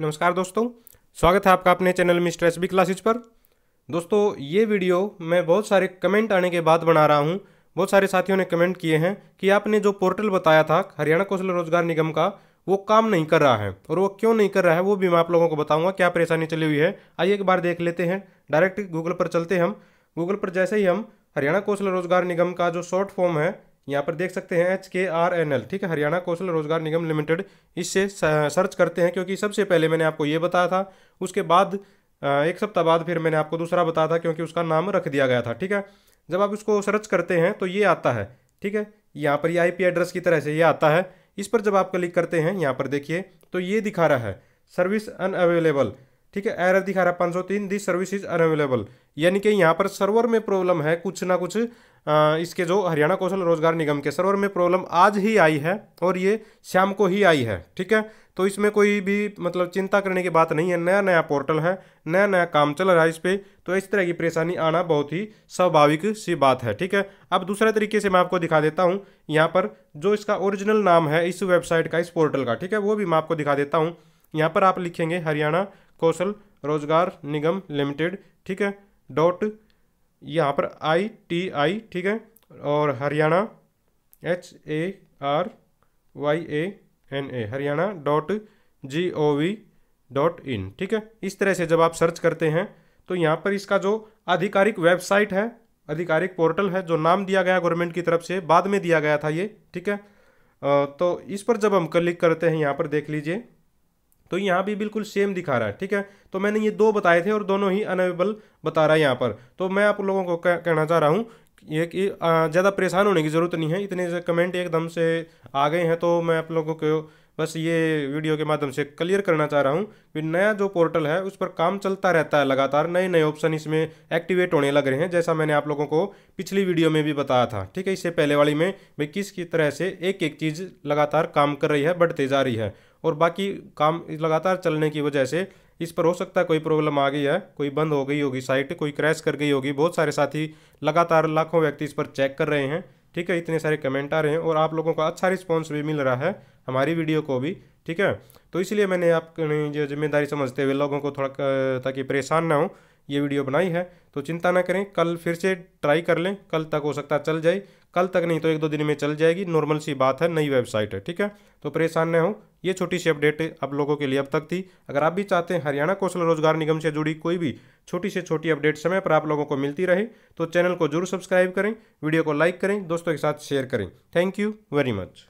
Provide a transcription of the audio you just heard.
नमस्कार दोस्तों स्वागत है आपका अपने चैनल में स्ट्रेस बी क्लासेज पर दोस्तों ये वीडियो मैं बहुत सारे कमेंट आने के बाद बना रहा हूँ बहुत सारे साथियों ने कमेंट किए हैं कि आपने जो पोर्टल बताया था हरियाणा कौशल रोजगार निगम का वो काम नहीं कर रहा है और वो क्यों नहीं कर रहा है वो भी मैं आप लोगों को बताऊँगा क्या परेशानी चली हुई है आइए एक बार देख लेते हैं डायरेक्ट गूगल पर चलते हम गूगल पर जैसे ही हम हरियाणा कौशल रोजगार निगम का जो शॉर्ट फॉर्म है यहाँ पर देख सकते हैं एच के आर एन एल ठीक है हरियाणा कौशल रोजगार निगम लिमिटेड इससे सर्च करते हैं क्योंकि सबसे पहले मैंने आपको ये बताया था उसके बाद एक सप्ताह बाद फिर मैंने आपको दूसरा बताया था क्योंकि उसका नाम रख दिया गया था ठीक है जब आप उसको सर्च करते हैं तो ये आता है ठीक है यहाँ पर ये आई एड्रेस की तरह से ये आता है इस पर जब आप क्लिक करते हैं यहाँ पर देखिए तो ये दिखा रहा है सर्विस अनअवेलेबल ठीक है एरर दिखा रहा है पाँच सौ तीन दिस सर्विस इज अनअवेलेबल यानी कि यहाँ पर सर्वर में प्रॉब्लम है कुछ ना कुछ इसके जो हरियाणा कौशल रोजगार निगम के सर्वर में प्रॉब्लम आज ही आई है और ये शाम को ही आई है ठीक है तो इसमें कोई भी मतलब चिंता करने की बात नहीं है नया नया पोर्टल है नया नया काम चल रहा है इस पर तो इस तरह की परेशानी आना बहुत ही स्वाभाविक सी बात है ठीक है अब दूसरे तरीके से मैं आपको दिखा देता हूँ यहाँ पर जो इसका ओरिजिनल नाम है इस वेबसाइट का इस पोर्टल का ठीक है वो भी मैं आपको दिखा देता हूँ यहाँ पर आप लिखेंगे हरियाणा कौशल रोजगार निगम लिमिटेड ठीक है डॉट यहाँ पर आई टी आई ठीक है और Haryana H A R Y A N A Haryana dot G O V dot in ठीक है इस तरह से जब आप सर्च करते हैं तो यहाँ पर इसका जो आधिकारिक वेबसाइट है आधिकारिक पोर्टल है जो नाम दिया गया गवर्नमेंट की तरफ से बाद में दिया गया था ये ठीक है तो इस पर जब हम क्लिक करते हैं यहाँ पर देख लीजिए तो यहाँ भी बिल्कुल सेम दिखा रहा है ठीक है तो मैंने ये दो बताए थे और दोनों ही अनेबल बता रहा है यहाँ पर तो मैं आप लोगों को कहना चाह रहा हूँ ये कि ज़्यादा परेशान होने की ज़रूरत नहीं है इतने कमेंट एकदम से आ गए हैं तो मैं आप लोगों को बस ये वीडियो के माध्यम से क्लियर करना चाह रहा हूँ कि नया जो पोर्टल है उस पर काम चलता रहता है लगातार नए नए ऑप्शन इसमें एक्टिवेट होने लग रहे हैं जैसा मैंने आप लोगों को पिछली वीडियो में भी बताया था ठीक है इससे पहले वाली में भाई किस की तरह से एक एक चीज़ लगातार काम कर रही है बढ़ते जा रही है और बाकी काम लगातार चलने की वजह से इस पर हो सकता है कोई प्रॉब्लम आ गई है कोई बंद हो गई होगी साइट कोई क्रैश कर गई होगी बहुत सारे साथी लगातार लाखों व्यक्ति इस पर चेक कर रहे हैं ठीक है इतने सारे कमेंट आ रहे हैं और आप लोगों का अच्छा रिस्पॉन्स भी मिल रहा है हमारी वीडियो को भी ठीक है तो इसलिए मैंने आप जो जिम्मेदारी समझते हुए लोगों को थोड़ा ताकि परेशान ना हो ये वीडियो बनाई है तो चिंता ना करें कल फिर से ट्राई कर लें कल तक हो सकता है चल जाए कल तक नहीं तो एक दो दिन में चल जाएगी नॉर्मल सी बात है नई वेबसाइट है ठीक है तो परेशान ना हो ये छोटी सी अपडेट आप लोगों के लिए अब तक थी अगर आप भी चाहते हैं हरियाणा कौशल रोजगार निगम से जुड़ी कोई भी छोटी से छोटी अपडेट समय पर आप लोगों को मिलती रहे तो चैनल को जरूर सब्सक्राइब करें वीडियो को लाइक करें दोस्तों के साथ शेयर करें थैंक यू वेरी मच